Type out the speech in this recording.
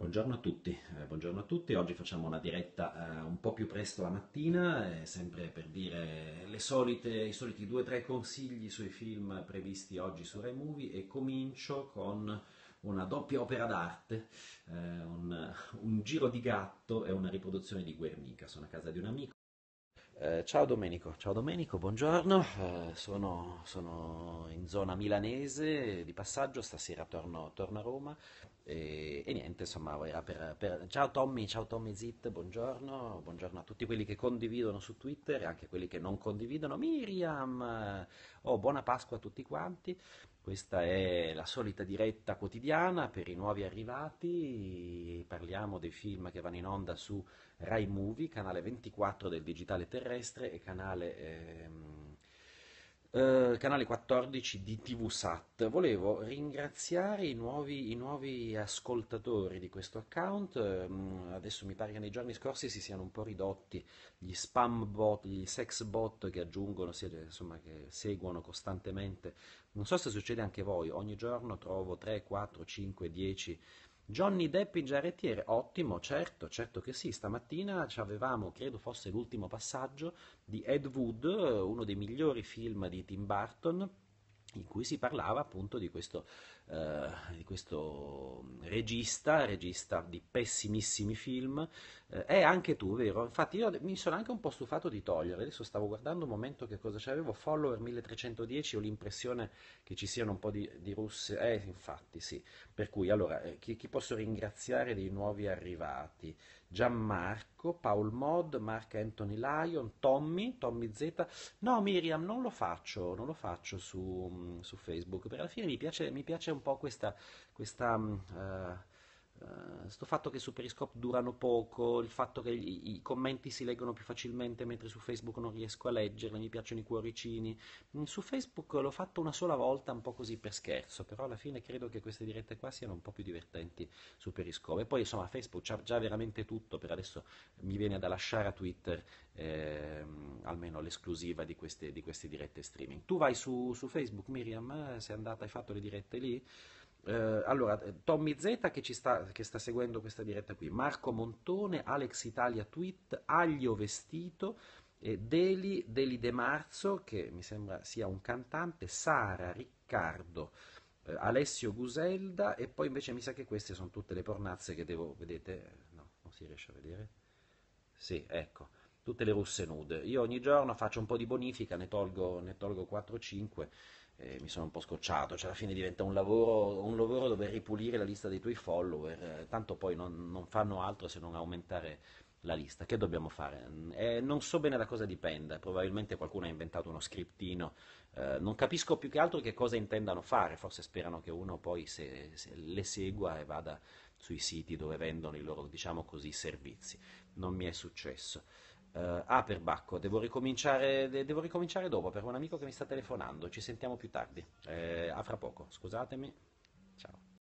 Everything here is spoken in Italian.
Buongiorno a tutti, eh, buongiorno a tutti. oggi facciamo una diretta eh, un po' più presto la mattina, eh, sempre per dire solite, i soliti due o tre consigli sui film previsti oggi su Rai Movie e comincio con una doppia opera d'arte, eh, un, un giro di gatto e una riproduzione di Guernica, sono a casa di un amico. Eh, ciao Domenico, ciao Domenico, buongiorno, eh, sono, sono, in zona milanese di passaggio, stasera torno, torno a Roma e, e, niente, insomma, era eh, per, per... ciao Tommy, ciao Tommy Zit, buongiorno, buongiorno a tutti quelli che condividono su Twitter e anche quelli che non condividono, Miriam, Oh, buona Pasqua a tutti quanti. Questa è la solita diretta quotidiana per i nuovi arrivati. Parliamo dei film che vanno in onda su Rai Movie, canale 24 del digitale terrestre e canale ehm, eh, canale 14 di TV Sat. Volevo ringraziare i nuovi, i nuovi ascoltatori di questo account. Mm, adesso mi pare che nei giorni scorsi si siano un po' ridotti gli spam bot, gli sex bot che aggiungono, insomma, che seguono costantemente. Non so se succede anche voi, ogni giorno trovo 3, 4, 5, 10 Johnny Depp in giarrettiere, ottimo, certo, certo che sì. Stamattina ci avevamo, credo fosse l'ultimo passaggio, di Ed Wood, uno dei migliori film di Tim Burton, in cui si parlava appunto di questo, eh, di questo, regista, regista di pessimissimi film, eh, è anche tu, vero? Infatti io mi sono anche un po' stufato di togliere, adesso stavo guardando un momento che cosa c'avevo, follower 1310, ho l'impressione che ci siano un po' di, di russe, eh infatti sì, per cui allora eh, chi, chi posso ringraziare dei nuovi arrivati? Gianmarco, Paul Mod, Mark Anthony Lyon, Tommy, Tommy Z, no Miriam non lo faccio, non lo faccio su su, su Facebook, perché alla fine mi piace, mi piace un po' questa, questa uh, questo eh, uh, fatto che su Periscope durano poco, il fatto che i, i, commenti si leggono più facilmente mentre su Facebook non riesco a leggerli, mi piacciono i cuoricini. Mm, su Facebook l'ho fatto una sola volta, un po' così per scherzo, però alla fine credo che queste dirette qua siano un po' più divertenti su Periscope. E poi insomma Facebook ha già veramente tutto, per adesso mi viene da lasciare a Twitter ehm, almeno l'esclusiva di queste, di queste, dirette streaming. Tu vai su, su Facebook, Miriam, eh, sei andata, hai fatto le dirette lì? Eh, allora, eh, Tommy Z che, sta, che sta seguendo questa diretta qui, Marco Montone, Alex Italia Tweet, Aglio Vestito, eh, Deli, Deli De Marzo, che mi sembra sia un cantante, Sara, Riccardo, eh, Alessio Guselda e poi invece mi sa che queste sono tutte le pornazze che devo, vedete, no, non si riesce a vedere? Sì, ecco, tutte le russe nude. Io ogni giorno faccio un po' di bonifica, ne tolgo, ne tolgo 4-5 eh, mi sono un po' scocciato, cioè alla fine diventa un lavoro, un lavoro dove ripulire la lista dei tuoi follower, eh, tanto poi non, non, fanno altro se non aumentare la lista, che dobbiamo fare? Eh, non so bene da cosa dipenda, probabilmente qualcuno ha inventato uno scriptino, eh, non capisco più che altro che cosa intendano fare, forse sperano che uno poi se, se le segua e vada sui siti dove vendono i loro, diciamo così, servizi, non mi è successo. Uh, ah, Perbacco, devo ricominciare, de- devo ricominciare dopo per un amico che mi sta telefonando. Ci sentiamo più tardi. Eh, a fra poco, scusatemi. Ciao.